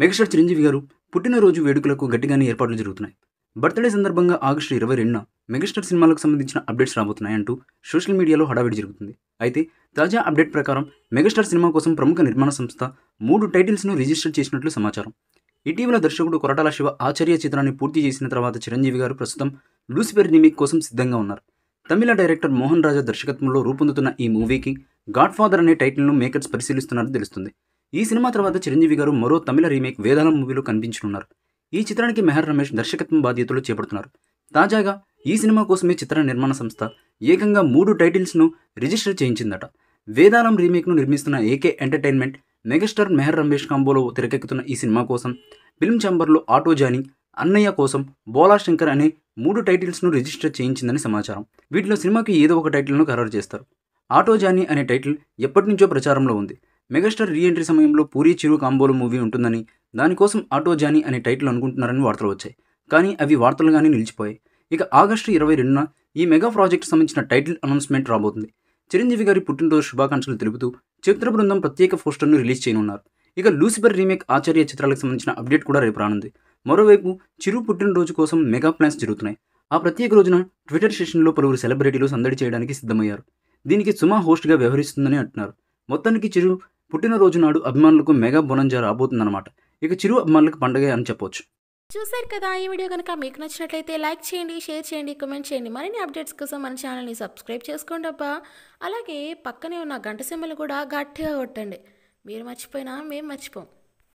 megastar Chiranjeevi గారు పుట్టినరోజు వేడుకలకు గట్టిగానే ఏర్పాట్లు జరుగుతున్నాయి బర్త్డే సందర్భంగా ఆగస్టు ఇరవై రెండున మెగాస్టార్ సినిమాలకు సంబంధించిన అప్డేట్స్ రాబోతున్నాయంటూ సోషల్ మీడియాలో హడావిడి జరుగుతుంది అయితే తాజా అప్డేట్ ప్రకారం మెగాస్టార్ సినిమా కోసం ప్రముఖ నిర్మాణ సంస్థ మూడు టైటిల్స్ను రిజిస్టర్ చేసినట్లు సమాచారం ఇటీవల దర్శకుడు కొరటాల శివ ఆచార్య చిత్రాన్ని పూర్తి చేసిన తర్వాత చిరంజీవి గారు ప్రస్తుతం లూసిఫర్ రీమేక్ కోసం సిద్ధంగా ఉన్నారు తమిళ డైరెక్టర్ మోహన్ రాజా దర్శకత్వంలో రూపొందుతున్న ఈ మూవీకి గాడ్ఫాదర్ అనే టైటిల్ను మేకర్స్ పరిశీలిస్తున్నారని తెలుస్తుంది ఈ సినిమా తర్వాత చిరంజీవి గారు మరో తమిళ రీమేక్ వేదాలం మూవీలో కనిపించనున్నారు ఈ చిత్రానికి మెహర్ రమేష్ దర్శకత్వం బాధ్యతలు చేపడుతున్నారు తాజాగా ఈ సినిమా కోసమే చిత్ర నిర్మాణ సంస్థ ఏకంగా మూడు టైటిల్స్ను రిజిస్టర్ చేయించిందట వేదాలం రీమేక్ను నిర్మిస్తున్న AK entertainment megastar Mehar Ramesh కాంబోలో తెరకెక్కుతున్న ఈ సినిమా కోసం ఫిల్మ్ ఛాంబర్లో ఆటో జానీ అన్నయ్య కోసం బోలా శంకర్ అనే మూడు టైటిల్స్ను రిజిస్టర్ చేయించిందని సమాచారం వీటిలో సినిమాకి ఏదో ఒక టైటిల్ను ఖరారు చేస్తారు ఆటో జానీ అనే టైటిల్ ఎప్పటి నుంచో ప్రచారంలో ఉంది మెగాస్టార్ రీఎంట్రీ సమయంలో పూరి చిరు కాంబోలు మూవీ ఉంటుందని దానికోసం ఆటో జానీ అనే టైటిల్ అనుకుంటున్నారని వార్తలు వచ్చాయి కానీ అవి వార్తలుగానే నిలిచిపోయాయి ఇక ఆగస్టు ఇరవై రెండున ఈ మెగా ప్రాజెక్ట్ సంబంధించిన టైటిల్ అనౌన్స్మెంట్ రాబోతుంది చిరంజీవి గారి పుట్టినరోజు శుభాకాంక్షలు తెలుపుతూ చిత్ర బృందం ప్రత్యేక పోస్టర్ను రిలీజ్ చేయనున్నారు ఇక లూసిఫర్ రీమేక్ ఆచార్య చిత్రాలకు సంబంధించిన అప్డేట్ కూడా రేపు రానుంది మరోవైపు చిరు పుట్టినరోజు కోసం మెగా ప్లాన్స్ జరుగుతున్నాయి ఆ ప్రత్యేక రోజున ట్విట్టర్ సెషన్లో పలువురు సెలబ్రిటీలు సందడి చేయడానికి సిద్ధమయ్యారు దీనికి సుమా హోస్ట్గా వ్యవహరిస్తుందని అంటున్నారు మొత్తానికి చిరు పుట్టినరోజు నాడు అభిమానులకు మెగా బొనంజా రాబోతుందన్నమాట ఇక చిరు అభిమానులకు పండగ అని చెప్పొచ్చు చూసారు కదా ఈ వీడియో కనుక మీకు నచ్చినట్లయితే లైక్ చేయండి షేర్ చేయండి కమెంట్ చేయండి మరిన్ని అప్డేట్స్ కోసం మన ఛానల్ని సబ్స్క్రైబ్ చేసుకోండి అబ్బా అలాగే పక్కనే ఉన్న గంట సింబల్ కూడా గట్టిగా కొట్టండి మీరు మర్చిపోయినా మేము మర్చిపోం